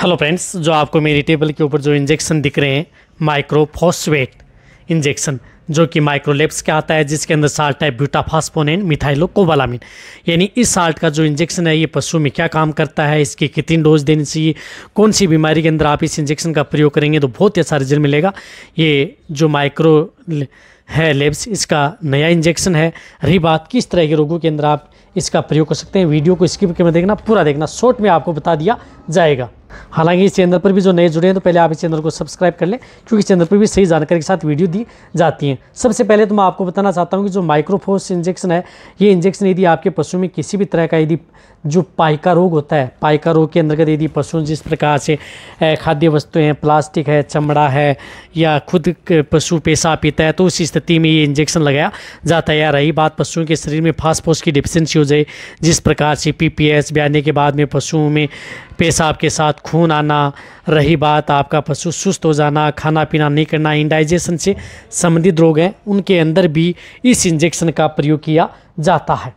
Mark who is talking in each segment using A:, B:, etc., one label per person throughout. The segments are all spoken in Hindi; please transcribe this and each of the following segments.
A: हेलो फ्रेंड्स जो आपको मेरी टेबल के ऊपर जो इंजेक्शन दिख रहे हैं माइक्रोफॉस्फेट इंजेक्शन जो कि माइक्रोलेप्स का आता है जिसके अंदर साल्ट है ब्यूटाफास्फोन एंड मिथाइलो कोबालामिन यानी इस साल्ट का जो इंजेक्शन है ये पशु में क्या काम करता है इसकी कितनी डोज देनी चाहिए कौन सी बीमारी के अंदर आप इस इंजेक्शन का प्रयोग करेंगे तो बहुत ही अच्छा रिजल्ट मिलेगा ये जो माइक्रो है लेब्स इसका नया इंजेक्शन है रही बात किस तरह के रोगों के अंदर आप इसका प्रयोग कर सकते हैं वीडियो को स्किप के में देखना पूरा देखना शॉर्ट में आपको बता दिया जाएगा हालांकि इस चैनल पर भी जो नए जुड़े हैं तो पहले आप इस चैनल को सब्सक्राइब कर लें क्योंकि इस चैनल पर भी सही जानकारी के साथ वीडियो दी जाती हैं सबसे पहले तो मैं आपको बताना चाहता हूँ कि जो माइक्रोफोर्स इंजेक्शन है ये इंजेक्शन यदि आपके पशु में किसी भी तरह का यदि जो पाइका रोग होता है पाइका रोग के अंतर्गत यदि पशु जिस प्रकार से खाद्य वस्तुएँ हैं प्लास्टिक है चमड़ा है या खुद पशु पेशा पीता है तो उस स्थिति में ये इंजेक्शन लगाया जाता है या रही बात पशुओं के शरीर में फास्ट की डिफिशेंसी हो जाए जिस प्रकार से पी पी एस के बाद में पशुओं में पेशाब के साथ खून आना रही बात आपका पशु सुस्त हो जाना खाना पीना नहीं करना इंडाइजेशन से संबंधित रोग हैं उनके अंदर भी इस इंजेक्शन का प्रयोग किया जाता है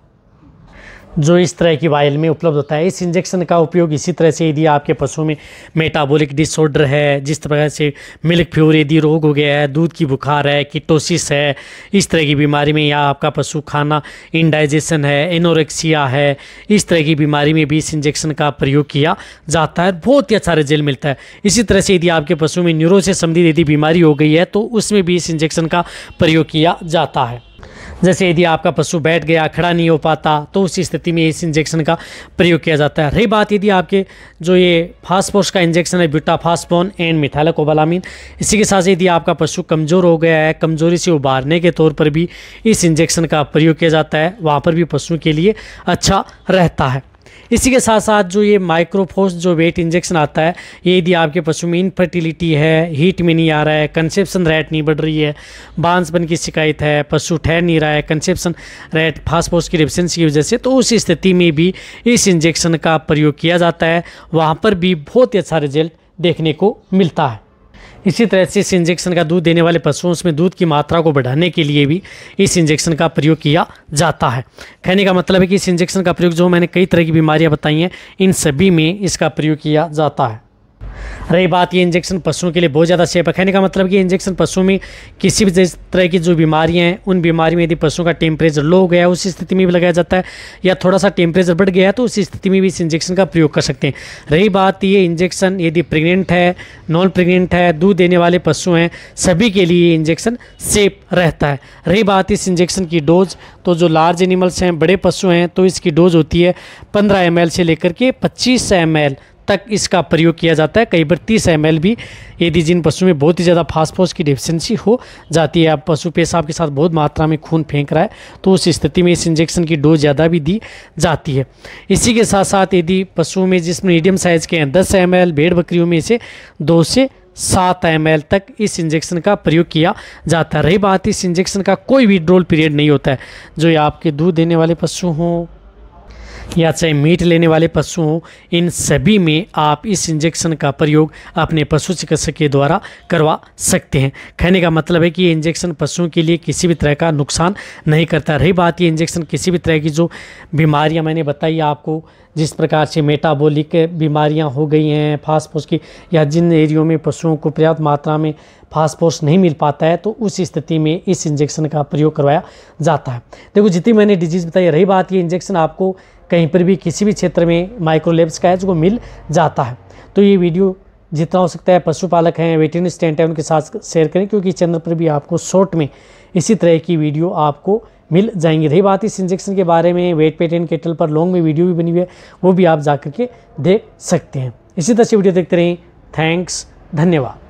A: जो इस तरह की वायल में उपलब्ध होता है इस इंजेक्शन का उपयोग इसी तरह से यदि आपके पशु में मेटाबॉलिक डिसऑर्डर है जिस तरह से मिल्क फ्यूर यदि रोग हो गया है दूध की बुखार है किटोसिस है इस तरह की बीमारी में या आपका पशु खाना इनडाइजेशन है एनोरेक्सिया है इस तरह की बीमारी में भी इस इंजेक्शन का प्रयोग किया जाता है बहुत ही अच्छा रिजल्ट मिलता है इसी तरह से यदि आपके पशु में न्यूरो से संबंधित यदि बीमारी हो गई है तो उसमें भी इस इंजेक्शन का प्रयोग किया जाता है जैसे यदि आपका पशु बैठ गया खड़ा नहीं हो पाता तो उस स्थिति में इस इंजेक्शन का प्रयोग किया जाता है रही बात यदि आपके जो ये फास्फोस का इंजेक्शन है ब्यूटाफास्पोन एंड मिथाइलकोबालामीन इसी के साथ यदि आपका पशु कमज़ोर हो गया है कमज़ोरी से उबारने के तौर पर भी इस इंजेक्शन का प्रयोग किया जाता है वहाँ पर भी पशुओं के लिए अच्छा रहता है इसी के साथ साथ जो ये माइक्रोफोस जो वेट इंजेक्शन आता है ये यदि आपके पशु में इनफर्टिलिटी है हीट में नहीं आ रहा है कंसेप्शन रेट नहीं बढ़ रही है बांसपन की शिकायत है पशु ठहर नहीं रहा है कंसेप्शन रेट फास्फोर्स की डिफिशेंसी की वजह से तो उस स्थिति में भी इस इंजेक्शन का प्रयोग किया जाता है वहाँ पर भी बहुत ही अच्छा रिजल्ट देखने को मिलता है इसी तरह से इस इंजेक्शन का दूध देने वाले पशुओं में दूध की मात्रा को बढ़ाने के लिए भी इस इंजेक्शन का प्रयोग किया जाता है कहने का मतलब है कि इस इंजेक्शन का प्रयोग जो मैंने कई तरह की बीमारियाँ बताई हैं इन सभी में इसका प्रयोग किया जाता है रही बात ये इंजेक्शन पशुओं के लिए बहुत ज़्यादा सेफ है कहने का मतलब कि इंजेक्शन पशुओं में किसी भी तरह की जो बीमारियां हैं उन बीमारी में यदि पशुओं का टेम्परेचर लो हो गया उस स्थिति में भी लगाया जाता है या थोड़ा सा टेम्परेचर बढ़ गया तो उस स्थिति में भी इस इंजेक्शन का प्रयोग कर सकते हैं रही बात ये इंजेक्शन यदि प्रेगनेंट है नॉन प्रेगनेंट है दूध देने वाले पशु हैं सभी के लिए ये इंजेक्शन सेफ रहता है रही बात इस इंजेक्शन की डोज तो जो लार्ज एनिमल्स हैं बड़े पशु हैं तो इसकी डोज होती है पंद्रह एम से लेकर के पच्चीस एम तक इसका प्रयोग किया जाता है कई बार तीस एम भी यदि जिन पशु में बहुत ही ज़्यादा फास्फोस की डिफिशेंसी हो जाती है आप पशु पेशाब के साथ बहुत मात्रा में खून फेंक रहा है तो उस स्थिति में इस इंजेक्शन की डोज ज़्यादा भी दी जाती है इसी के साथ साथ यदि पशु में जिस मीडियम साइज़ के हैं दस एम भेड़ बकरियों में इसे दो से सात एम तक इस इंजेक्शन का प्रयोग किया जाता है रही बात इस इंजेक्शन का कोई विड्रोल पीरियड नहीं होता है जो ये आपके दूध देने वाले पशु हों या चाहे मीट लेने वाले पशु हों इन सभी में आप इस इंजेक्शन का प्रयोग अपने पशु चिकित्सक के द्वारा करवा सकते हैं कहने का मतलब है कि ये इंजेक्शन पशुओं के लिए किसी भी तरह का नुकसान नहीं करता रही बात ये इंजेक्शन किसी भी तरह की जो बीमारियाँ मैंने बताई आपको जिस प्रकार से मेटाबॉलिक बीमारियां हो गई हैं फास्फोस की या जिन एरियो में पशुओं को पर्याप्त मात्रा में फास्फोस नहीं मिल पाता है तो उस स्थिति में इस इंजेक्शन का प्रयोग करवाया जाता है देखो जितनी मैंने डिजीज़ बताई रही बात ये इंजेक्शन आपको कहीं पर भी किसी भी क्षेत्र में माइक्रोलेब्स का है जो मिल जाता है तो ये वीडियो जितना हो सकता है पशुपालक हैं वेटिन स्टेंट हैं उनके साथ शेयर करें क्योंकि चैनल पर भी आपको शॉर्ट में इसी तरह की वीडियो आपको मिल जाएंगे रही बात इस इंजेक्शन के बारे में वेट पेट एंड केटल पर लॉन्ग में वीडियो भी बनी हुई है वो भी आप जा करके देख सकते हैं इसी तरह से वीडियो देखते रहें थैंक्स धन्यवाद